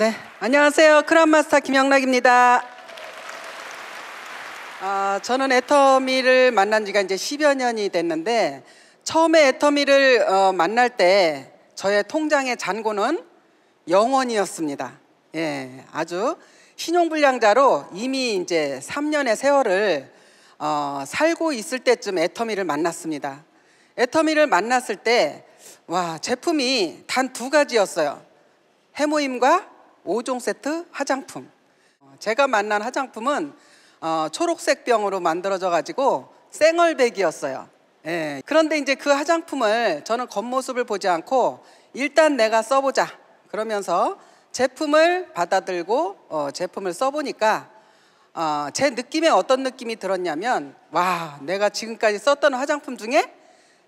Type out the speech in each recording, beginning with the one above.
네, 안녕하세요. 크라운마스터 김영락입니다. 아, 저는 애터미를 만난 지가 이제 10여 년이 됐는데 처음에 애터미를 어, 만날 때 저의 통장의 잔고는 0원이었습니다. 예, 아주 신용불량자로 이미 이제 3년의 세월을 어, 살고 있을 때쯤 애터미를 만났습니다. 애터미를 만났을 때, 와, 제품이 단 두 가지였어요. 해모임과 5종 세트 화장품. 어, 제가 만난 화장품은 어, 초록색 병으로 만들어져 가지고 쌩얼백이었어요. 예. 그런데 이제 그 화장품을 저는 겉모습을 보지 않고 일단 내가 써보자 그러면서 제품을 받아들고 어, 제품을 써보니까 어, 제 느낌에 어떤 느낌이 들었냐면 와 내가 지금까지 썼던 화장품 중에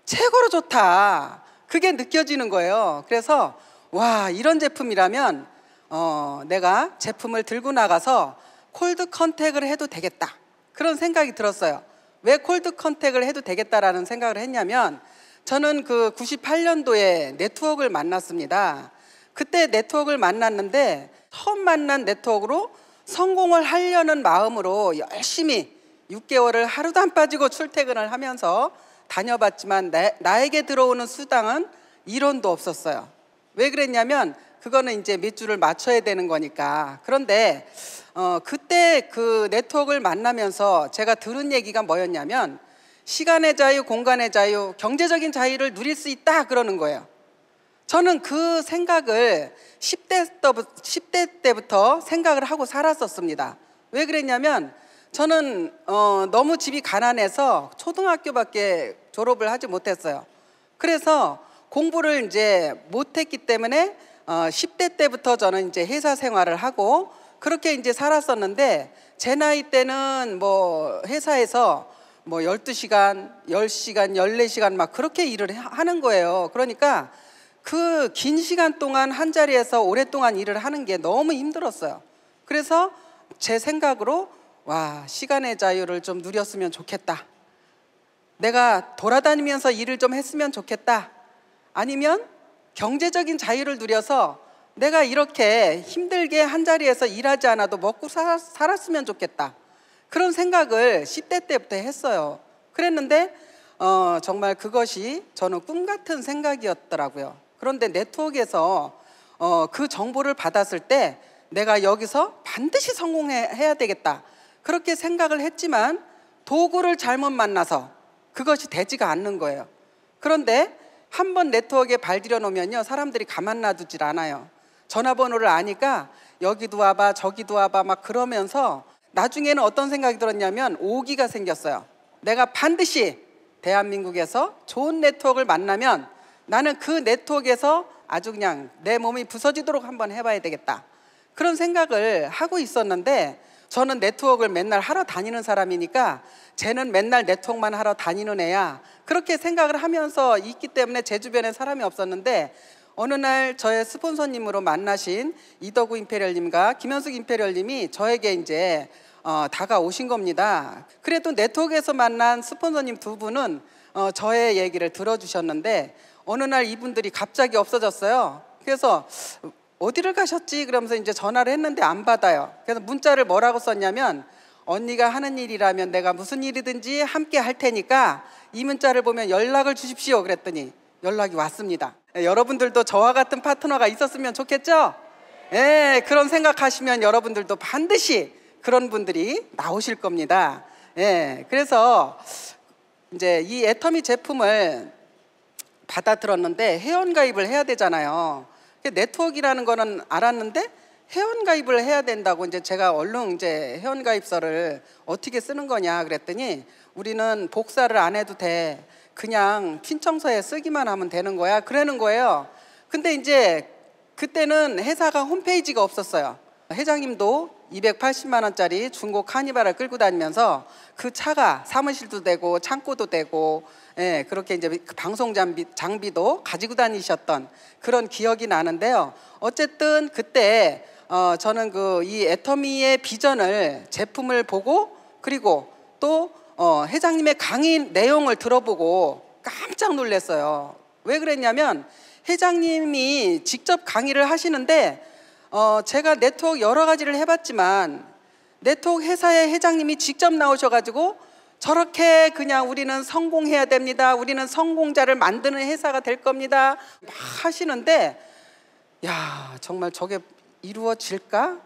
최고로 좋다 그게 느껴지는 거예요. 그래서 와 이런 제품이라면 어, 내가 제품을 들고 나가서 콜드 컨택을 해도 되겠다. 그런 생각이 들었어요. 왜 콜드 컨택을 해도 되겠다라는 생각을 했냐면 저는 그 98년도에 네트워크를 만났습니다. 그때 네트워크를 만났는데 처음 만난 네트워크로 성공을 하려는 마음으로 열심히 6개월을 하루도 안 빠지고 출퇴근을 하면서 다녀봤지만 나, 에게 들어오는 수당은 1원도 없었어요. 왜 그랬냐면 그거는 이제 밑줄을 맞춰야 되는 거니까. 그런데 어, 그때 그 네트워크를 만나면서 제가 들은 얘기가 뭐였냐면 시간의 자유, 공간의 자유, 경제적인 자유를 누릴 수 있다 그러는 거예요. 저는 그 생각을 10대, 때부터, 10대 때부터 생각을 하고 살았었습니다. 왜 그랬냐면 저는 어, 너무 집이 가난해서 초등학교밖에 졸업을 하지 못했어요. 그래서 공부를 이제 못했기 때문에 어, 10대 때부터 저는 이제 회사 생활을 하고 그렇게 이제 살았었는데 제 나이 때는 뭐 회사에서 뭐 12시간, 10시간, 14시간 막 그렇게 일을 하는 거예요. 그러니까 그 긴 시간 동안 한 자리에서 오랫동안 일을 하는 게 너무 힘들었어요. 그래서 제 생각으로 와, 시간의 자유를 좀 누렸으면 좋겠다. 내가 돌아다니면서 일을 좀 했으면 좋겠다. 아니면 경제적인 자유를 누려서 내가 이렇게 힘들게 한 자리에서 일하지 않아도 먹고 살았으면 좋겠다. 그런 생각을 10대 때부터 했어요. 그랬는데 어, 정말 그것이 저는 꿈 같은 생각이었더라고요. 그런데 네트워크에서 어, 그 정보를 받았을 때 내가 여기서 반드시 성공해야 되겠다. 그렇게 생각을 했지만 도구를 잘못 만나서 그것이 되지가 않는 거예요. 그런데 한번 네트워크에 발들여 놓으면요 사람들이 가만 놔두질 않아요. 전화번호를 아니까 여기도 와봐 저기도 와봐 막 그러면서 나중에는 어떤 생각이 들었냐면 오기가 생겼어요. 내가 반드시 대한민국에서 좋은 네트워크를 만나면 나는 그 네트워크에서 아주 그냥 내 몸이 부서지도록 한번 해봐야 되겠다. 그런 생각을 하고 있었는데 저는 네트워크를 맨날 하러 다니는 사람이니까 쟤는 맨날 네트워크만 하러 다니는 애야. 그렇게 생각을 하면서 있기 때문에 제 주변에 사람이 없었는데 어느 날 저의 스폰서님으로 만나신 이덕우 임페리얼님과 김현숙 임페리얼님이 저에게 이제 어, 다가오신 겁니다. 그래도 네트워크에서 만난 스폰서님 두 분은 어, 저의 얘기를 들어주셨는데 어느 날 이분들이 갑자기 없어졌어요. 그래서 어디를 가셨지? 그러면서 이제 전화를 했는데 안 받아요. 그래서 문자를 뭐라고 썼냐면 언니가 하는 일이라면 내가 무슨 일이든지 함께 할 테니까 이 문자를 보면 연락을 주십시오. 그랬더니 연락이 왔습니다. 네, 여러분들도 저와 같은 파트너가 있었으면 좋겠죠? 예, 네, 그런 생각하시면 여러분들도 반드시 그런 분들이 나오실 겁니다. 예, 네, 그래서 이제 이 애터미 제품을 받아들었는데 회원가입을 해야 되잖아요. 네트워크라는 거는 알았는데 회원가입을 해야 된다고 이제 제가 얼른 이제 회원가입서를 어떻게 쓰는 거냐 그랬더니 우리는 복사를 안 해도 돼. 그냥 신청서에 쓰기만 하면 되는 거야. 그러는 거예요. 근데 이제 그때는 회사가 홈페이지가 없었어요. 회장님도 280만 원짜리 중고 카니발을 끌고 다니면서 그 차가 사무실도 되고 창고도 되고 예, 그렇게 이제 그 방송 장비, 장비도 가지고 다니셨던 그런 기억이 나는데요. 어쨌든 그때 어, 저는 그 이 애터미의 비전을 제품을 보고 그리고 또 어, 회장님의 강의 내용을 들어보고 깜짝 놀랐어요. 왜 그랬냐면 회장님이 직접 강의를 하시는데 어, 제가 네트워크 여러 가지를 해봤지만 네트워크 회사의 회장님이 직접 나오셔가지고 저렇게 그냥 우리는 성공해야 됩니다. 우리는 성공자를 만드는 회사가 될 겁니다. 막 하시는데 야 정말 저게 이루어질까?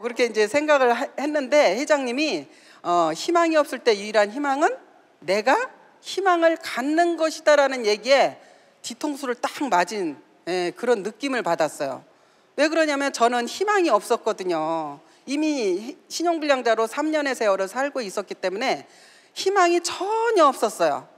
그렇게 이제 생각을 했는데 회장님이 어, 희망이 없을 때 유일한 희망은 내가 희망을 갖는 것이다라는 얘기에 뒤통수를 딱 맞은 예, 그런 느낌을 받았어요. 왜 그러냐면 저는 희망이 없었거든요. 이미 신용불량자로 3년의 세월을 살고 있었기 때문에 희망이 전혀 없었어요.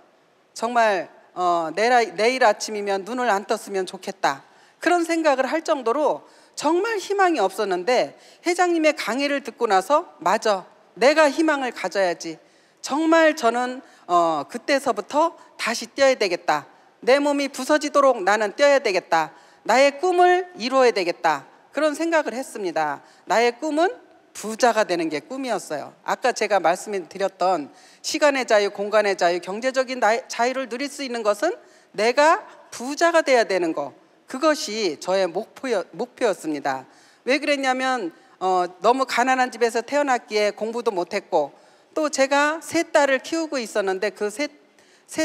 정말 어, 내일, 내일 아침이면 눈을 안 떴으면 좋겠다. 그런 생각을 할 정도로 정말 희망이 없었는데 회장님의 강의를 듣고 나서 맞아 내가 희망을 가져야지 정말 저는 어, 그때서부터 다시 뛰어야 되겠다 내 몸이 부서지도록 나는 뛰어야 되겠다 나의 꿈을 이루어야 되겠다. 그런 생각을 했습니다. 나의 꿈은 부자가 되는 게 꿈이었어요. 아까 제가 말씀드렸던 시간의 자유, 공간의 자유, 경제적인 자유를 누릴 수 있는 것은 내가 부자가 돼야 되는 거. 그것이 저의 목표였, 습니다왜 그랬냐면 어, 너무 가난한 집에서 태어났기에 공부도 못했고 또 제가 세 딸을 키우고 있었는데 그세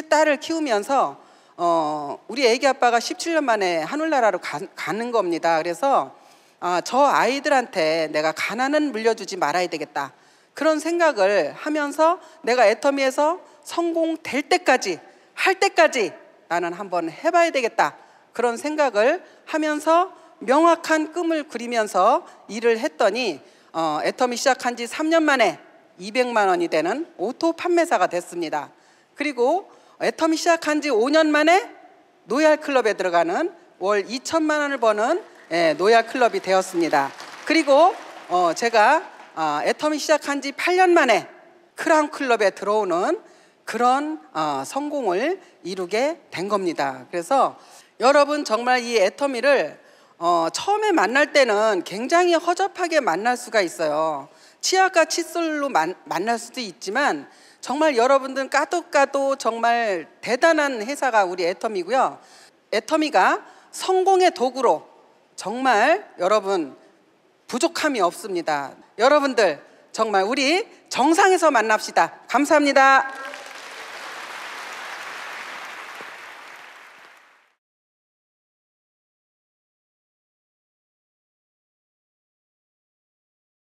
딸을 키우면서 어, 우리 애기 아빠가 17년 만에 하늘나라로 가, 는 겁니다. 그래서 아, 저 아이들한테 내가 가난은 물려주지 말아야 되겠다. 그런 생각을 하면서 내가 애터미에서 성공될 때까지 할 때까지 나는 한번 해봐야 되겠다. 그런 생각을 하면서 명확한 꿈을 그리면서 일을 했더니 어, 애터미 시작한 지 3년 만에 200만 원이 되는 오토 판매사가 됐습니다. 그리고 애텀이 시작한 지 5년 만에 노야 클럽에 들어가는 월 2천만 원을 버는 예, 노야 클럽이 되었습니다. 그리고 어 제가 어 애텀이 시작한 지 8년 만에 크라운 클럽에 들어오는 그런 어 성공을 이루게 된 겁니다. 그래서 여러분 정말 이 애터미를 어, 처음에 만날 때는 굉장히 허접하게 만날 수가 있어요. 치아과 칫솔로 만, 만날 수도 있지만 정말 여러분들 까도까도 정말 대단한 회사가 우리 애터미고요. 애터미가 성공의 도구로 정말 여러분 부족함이 없습니다. 여러분들 정말 우리 정상에서 만납시다. 감사합니다.